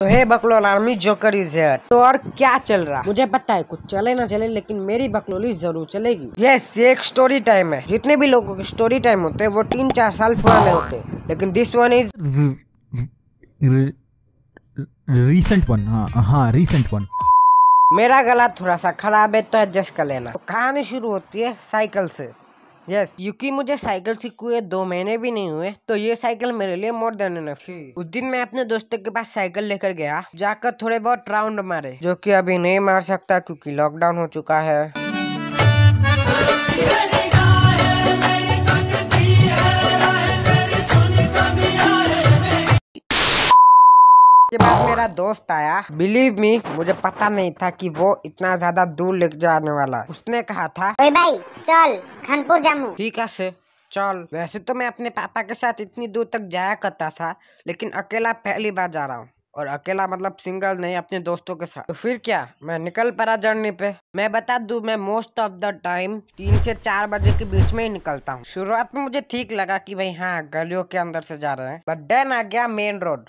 तो हे बकलोल army joker is here तो और क्या चल रहा मुझे पता है कुछ चले ना चले लेकिन मेरी बकलोली जरूर चलेगी यस ये एक स्टोरी टाइम है जितने भी लोगों के स्टोरी टाइम होते हैं वो तीन चार साल पुराने होते हैं लेकिन this one is recent one हाँ रीसेंट हाँ, वन मेरा गला थोड़ा सा खराब है तो एडजस्ट कर लेना तो कहानी शुरू होती है साइकिल से यस क्योंकि मुझे साइकिल सीख हुए दो महीने भी नहीं हुए तो ये साइकिल मेरे लिए मोर देन थी उस दिन मैं अपने दोस्तों के पास साइकिल लेकर गया जाकर थोड़े बहुत राउंड मारे जो कि अभी नहीं मार सकता क्योंकि लॉकडाउन हो चुका है के बाद मेरा दोस्त आया बिलीव मी मुझे पता नहीं था कि वो इतना ज्यादा दूर ले जाने वाला उसने कहा था भाई चल खानपुर जामू ठीक है से चल वैसे तो मैं अपने पापा के साथ इतनी दूर तक जाया करता था लेकिन अकेला पहली बार जा रहा हूँ और अकेला मतलब सिंगल नहीं अपने दोस्तों के साथ तो फिर क्या मैं निकल पड़ा जर्नी पे मैं बता दू मैं मोस्ट ऑफ द टाइम तीन से चार बजे के बीच में ही निकलता हूँ शुरुआत में मुझे ठीक लगा कि भाई हाँ गलियों के अंदर से जा रहे हैं बट देन आ गया मेन रोड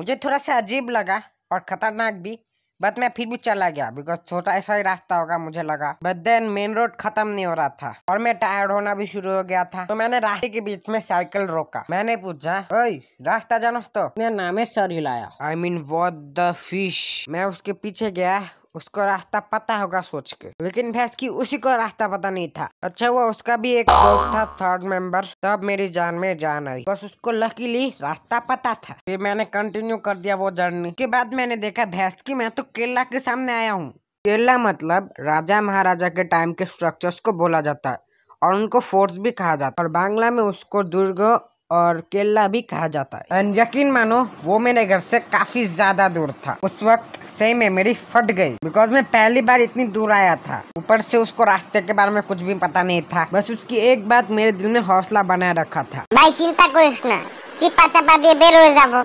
मुझे थोड़ा सा अजीब लगा और ख़तरनाक भी बट मैं फिर भी चला गया बिकॉज छोटा ऐसा ही रास्ता होगा मुझे लगा बट देन मेन रोड खत्म नहीं हो रहा था और मैं टायर्ड होना भी शुरू हो गया था तो मैंने रास्ते के बीच में साइकिल रोका मैंने पूछा ओए रास्ता जानो तो नाम नामे सर हिलाया I mean what the fish मैं उसके पीछे गया उसको रास्ता पता होगा सोच के लेकिन भैंस की उसी को रास्ता पता नहीं था अच्छा वो उसका भी एक दोस्त था थर्ड मेंबर तब मेरी जान में जान आई बस उसको लकीली रास्ता पता था फिर मैंने कंटिन्यू कर दिया वो जर्नी के बाद मैंने देखा भैंस की मैं तो केरला के सामने आया हूँ केरला मतलब राजा महाराजा के टाइम के स्ट्रक्चर्स को बोला जाता है और उनको फोर्ट्स भी कहा जाता है और बांग्ला में उसको दुर्ग और केला भी कहा जाता है एंड यकीन मानो वो मेरे घर से काफी ज्यादा दूर था उस वक्त सही में मेरी फट गई बिकॉज मैं पहली बार इतनी दूर आया था ऊपर से उसको रास्ते के बारे में कुछ भी पता नहीं था बस उसकी एक बात मेरे दिल में हौसला बनाए रखा था भाई चिंता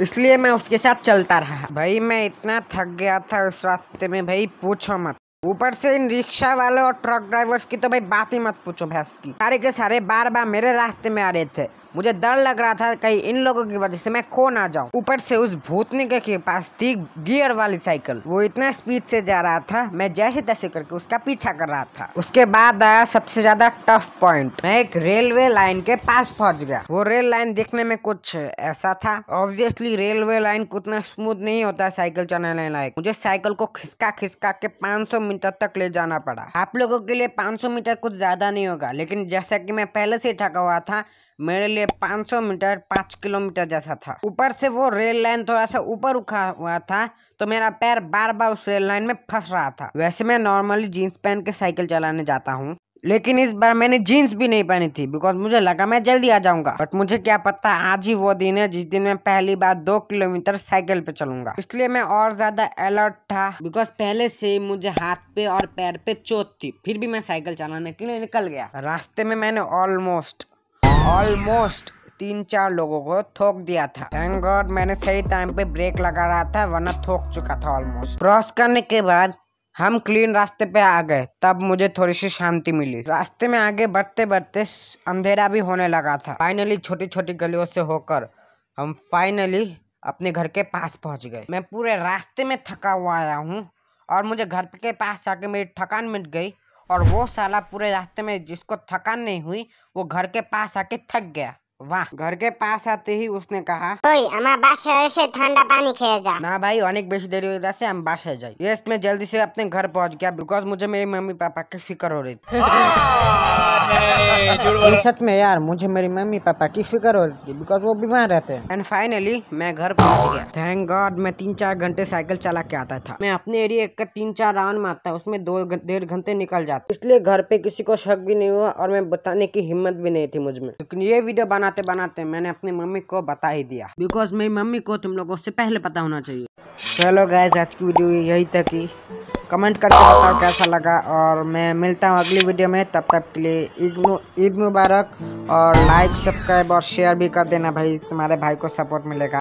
इसलिए मैं उसके साथ चलता रहा भाई मैं इतना थक गया था उस रास्ते में भाई पूछो मत ऊपर से इन रिक्शा वाले और ट्रक ड्राइवर्स की तो भाई बात ही मत पूछो भैंस की सारे के सारे बार बार मेरे रास्ते में आ रहे थे मुझे डर लग रहा था कहीं इन लोगों की वजह से मैं खो ना जाऊं ऊपर से उस भूतनी के पास थी गियर वाली साइकिल वो इतना स्पीड से जा रहा था मैं जैसे तैसे करके उसका पीछा कर रहा था उसके बाद आया सबसे ज्यादा टफ पॉइंट मैं एक रेलवे लाइन के पास पहुंच गया वो रेल लाइन देखने में कुछ ऐसा था ऑब्वियसली रेलवे लाइन उतना स्मूथ नहीं होता साइकिल चलाने लायक मुझे साइकिल को खिसका खिसका के पांच मीटर तक ले जाना पड़ा आप लोगों के लिए 500 मीटर कुछ ज़्यादा नहीं होगा लेकिन जैसा कि मैं पहले से ठका हुआ था मेरे लिए 500 मीटर 5 किलोमीटर जैसा था ऊपर से वो रेल लाइन थोड़ा सा ऊपर उठा हुआ था तो मेरा पैर बार बार उस रेल लाइन में फंस रहा था वैसे मैं नॉर्मली जीन्स पहन के साइकिल चलाने जाता हूँ लेकिन इस बार मैंने जीन्स भी नहीं पहनी थी बिकॉज मुझे लगा मैं जल्दी आ जाऊंगा बट मुझे क्या पता आज ही वो दिन है जिस दिन मैं पहली बार दो किलोमीटर साइकिल पे चलूंगा इसलिए मैं और ज्यादा अलर्ट था बिकॉज पहले से मुझे हाथ पे और पैर पे चोट थी फिर भी मैं साइकिल चलाने के लिए निकल गया रास्ते में मैंने ऑलमोस्ट ऑलमोस्ट तीन चार लोगों को थोक दिया था थैंक गॉड मैंने सही टाइम पे ब्रेक लगा रहा था वरना थोक चुका था ऑलमोस्ट क्रॉस करने के बाद हम क्लीन रास्ते पे आ गए तब मुझे थोड़ी सी शांति मिली रास्ते में आगे बढ़ते बढ़ते अंधेरा भी होने लगा था फाइनली छोटी छोटी गलियों से होकर हम फाइनली अपने घर के पास पहुंच गए मैं पूरे रास्ते में थका हुआ आया हूँ और मुझे घर के पास जाके मेरी थकान मिट गई और वो साला पूरे रास्ते में जिसको थकान नहीं हुई वो घर के पास आके थक गया वाह घर के पास आते ही उसने कहा ठंडा पानी खेल जा ना भाई अनेक बेसी देरी हो जाए हम बास है जाए यस मैं जल्दी से अपने घर पहुंच गया बिकॉज मुझे मेरे मम्मी पापा की फिक्र हो रही थी छत में यार मुझे मेरी मम्मी पापा की फिक्र हो रही बिकॉज वो बीमार रहते हैं एंड फाइनली मैं घर पहुंच गया थैंक गॉड मैं तीन चार घंटे साइकिल चला के आता था मैं अपने एरिया का तीन चार राउंड मारता उसमें दो डेढ़ घंटे निकल जाता इसलिए घर पे किसी को शक भी नहीं हुआ और मैं बताने की हिम्मत भी नहीं थी मुझ में लेकिन ये वीडियो बनाते बनाते मैंने अपनी मम्मी को बता ही दिया बिकॉज मेरी मम्मी को तुम लोगों से पहले पता होना चाहिए चलो गाय आज की वीडियो यही तक ही कमेंट करके बताओ कैसा लगा और मैं मिलता हूँ अगली वीडियो में तब तक के लिए ईद मुबारक और लाइक सब्सक्राइब और शेयर भी कर देना भाई तुम्हारे भाई को सपोर्ट मिलेगा